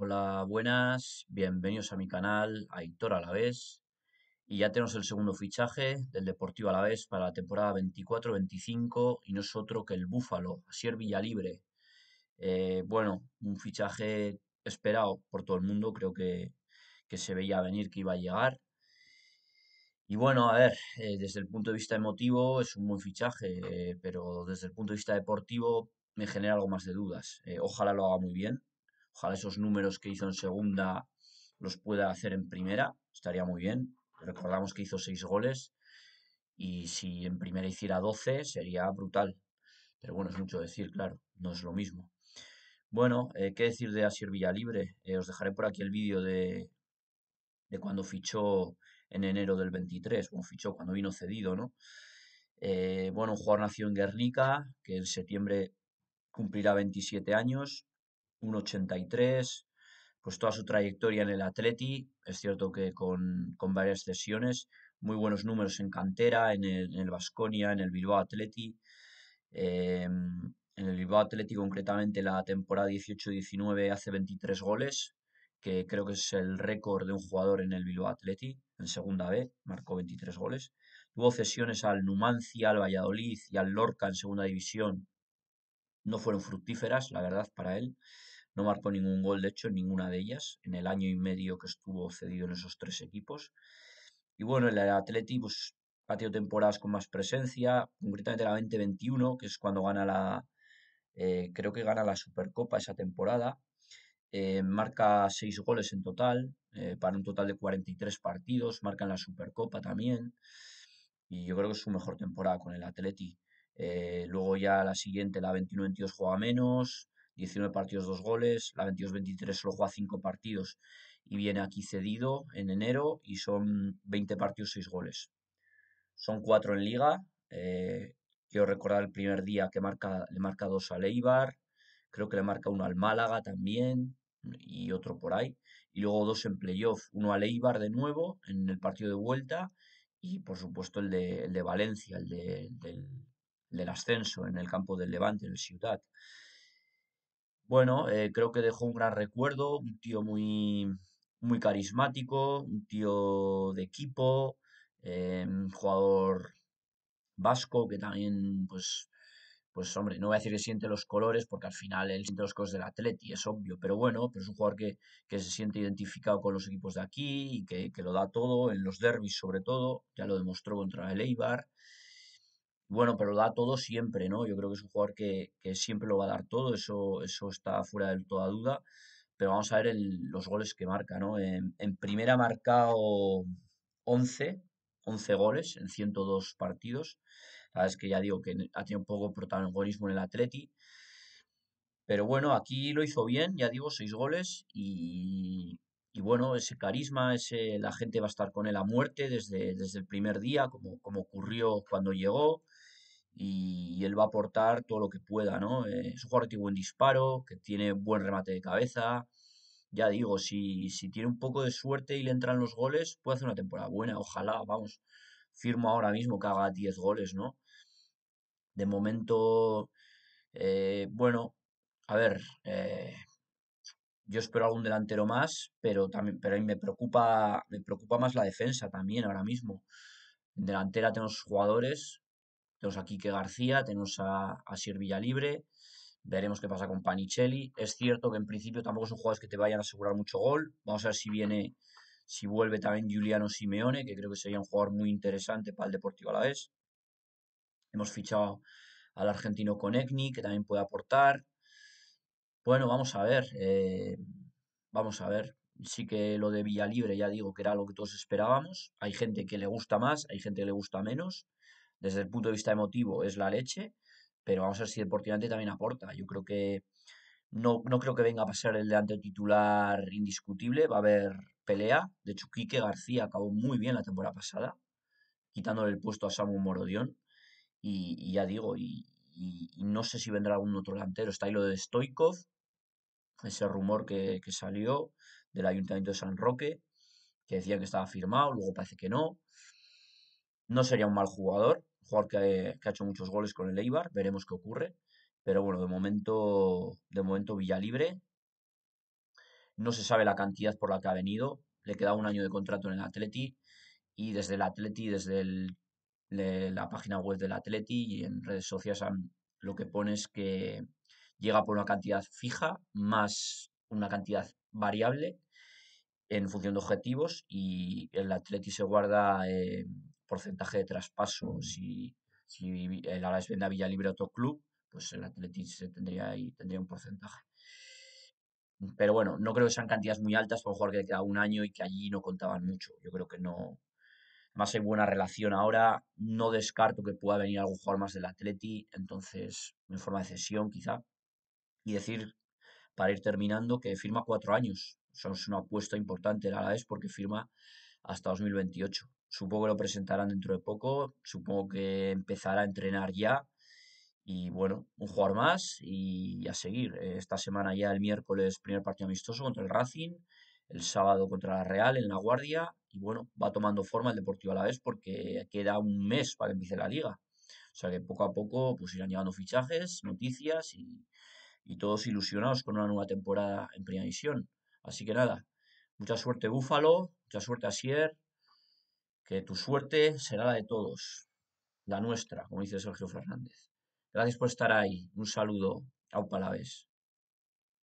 Hola, buenas, bienvenidos a mi canal Aitor Alavés. Y ya tenemos el segundo fichaje del Deportivo Alavés para la temporada 24-25 y no es otro que el Búfalo, Asier Villalibre. Eh, bueno, un fichaje esperado por todo el mundo, creo que, que se veía venir que iba a llegar. Y bueno, a ver, eh, desde el punto de vista emotivo es un buen fichaje, eh, pero desde el punto de vista deportivo me genera algo más de dudas. ojalá lo haga muy bien, Ojalá esos números que hizo en segunda los pueda hacer en primera, estaría muy bien. Recordamos que hizo seis goles y si en primera hiciera doce, sería brutal. Pero bueno, es mucho decir, claro, no es lo mismo. Bueno, eh, ¿qué decir de Asir Villalibre? libre eh, os dejaré por aquí el vídeo de, cuando fichó en enero del 23, bueno, fichó cuando vino cedido, ¿no? Eh, bueno, un jugador nació en Guernica, que en septiembre cumplirá 27 años, 1'83, pues toda su trayectoria en el Atleti, es cierto que con, varias cesiones, muy buenos números en cantera, en el Vasconia, en el Bilbao Atleti, em, en el Bilbao Atleti concretamente la temporada 18-19 hace 23 goles, que creo que es el récord de un jugador en el Bilbao Atleti, en segunda B, marcó 23 goles. Tuvo cesiones al Numancia, al Valladolid y al Lorca en segunda división no fueron fructíferas, la verdad, para él. No marcó ningún gol, de hecho, en ninguna de ellas, en el año y medio que estuvo cedido en esos tres equipos. Y bueno, el Atleti pues, ha temporadas con más presencia, concretamente la 2021, que es cuando gana la, eh, creo que gana la Supercopa esa temporada. Eh, marca seis goles en total, eh, para un total de 43 partidos, marca en la Supercopa también. Y yo creo que es su mejor temporada con el Atleti. Eh, luego ya la siguiente, la 21-22 juega menos, 19 partidos, 2 goles, la 22-23 solo juega 5 partidos y viene aquí cedido en enero y son 20 partidos, 6 goles. Son 4 en liga. Eh, quiero recordar el primer día que marca, le marca dos al Eibar, creo que le marca 1 al Málaga también y otro por ahí. Y luego dos en playoff, uno al Eibar de nuevo en el partido de vuelta y por supuesto el de, el de Valencia, el de, del del ascenso en el campo del Levante, en el Ciudad. Bueno, eh, creo que dejó un gran recuerdo, un tío muy, muy carismático, un tío de equipo, eh, jugador vasco que también, pues, pues hombre, no voy a decir que siente los colores, porque al final él siente los colores del Atleti, es obvio, pero bueno, pero es un jugador que, que se siente identificado con los equipos de aquí y que, que, lo da todo, en los derbis sobre todo, ya lo demostró contra el Eibar bueno, pero lo da todo siempre, ¿no? Yo creo que es un jugador que, siempre lo va a dar todo, eso, eso está fuera de toda duda. Pero vamos a ver el, los goles que marca, ¿no? En, primera ha marcado 11, 11 goles en 102 partidos. La es que ya digo que ha tenido un poco protagonismo en el Atleti. Pero bueno, aquí lo hizo bien, ya digo, seis goles y, y bueno, ese carisma, ese, la gente va a estar con él a muerte desde, desde el primer día, como, como ocurrió cuando llegó y, él va a aportar todo lo que pueda, ¿no? Eh, es un jugador que tiene buen disparo, que tiene buen remate de cabeza. Ya digo, si, si tiene un poco de suerte y le entran los goles, puede hacer una temporada buena. Ojalá, vamos, firmo ahora mismo que haga 10 goles, ¿no? De momento, eh, bueno, a ver, eh, yo espero algún delantero más, pero también, pero me preocupa, me preocupa más la defensa también ahora mismo. En delantera tenemos jugadores, tenemos a Quique García, tenemos a, a Villalibre, veremos qué pasa con Panicelli. Es cierto que en principio tampoco son jugadores que te vayan a asegurar mucho gol. Vamos a ver si viene, si vuelve también Giuliano Simeone, que creo que sería un jugador muy interesante para el Deportivo a la vez. Hemos fichado al argentino con Conecni, que también puede aportar. Bueno, vamos a ver. Eh, vamos a ver. Sí que lo de Villalibre, ya digo, que era lo que todos esperábamos. Hay gente que le gusta más, hay gente que le gusta menos desde el punto de vista emotivo es la leche, pero vamos a ver si deportivamente también aporta. Yo creo que no, creo que venga a pasar el delantero titular indiscutible, va a haber pelea. De Chuquique, García acabó muy bien la temporada pasada, quitándole el puesto a Samu Morodión. Y, ya digo, y, no sé si vendrá algún otro delantero. Está ahí lo de Stoikov, ese rumor que, que salió del Ayuntamiento de San Roque, que decían que estaba firmado, luego parece que no. No sería un mal jugador, Jugar que, ha hecho muchos goles con el Eibar, veremos qué ocurre. Pero bueno, de momento, de momento Villa libre. No se sabe la cantidad por la que ha venido. Le queda un año de contrato en el Atleti. Y desde el Atleti, desde la página web del Atleti y en redes sociales lo que pone es que llega por una cantidad fija más una cantidad variable en función de objetivos y el Atleti se guarda eh, porcentaje de traspaso, si el Alaves vende a Villa Libre a otro club, pues el Atleti se tendría y tendría un porcentaje. Pero bueno, no creo que sean cantidades muy altas para un jugador que queda un año y que allí no contaban mucho. Yo creo que no. Más hay buena relación ahora. No descarto que pueda venir algún jugador más del Atleti, entonces en forma de cesión quizá. Y decir, para ir terminando, que firma cuatro años. son es una apuesta importante el Alavés porque firma hasta 2028. Supongo que lo presentarán dentro de poco, supongo que empezará a entrenar ya. Y bueno, un jugador más y a seguir. Esta semana ya el miércoles primer partido amistoso contra el Racing, el sábado contra la Real en La Guardia y bueno, va tomando forma el Deportivo a la vez porque queda un mes para que empiece la liga. O sea que poco a poco pues irán llegando fichajes, noticias y, y todos ilusionados con una nueva temporada en Primera Así que nada, mucha suerte Búfalo, mucha suerte Asier que tu suerte será la de todos, la nuestra, como dice Sergio Fernández. Gracias por estar ahí. Un saludo. Au palavés.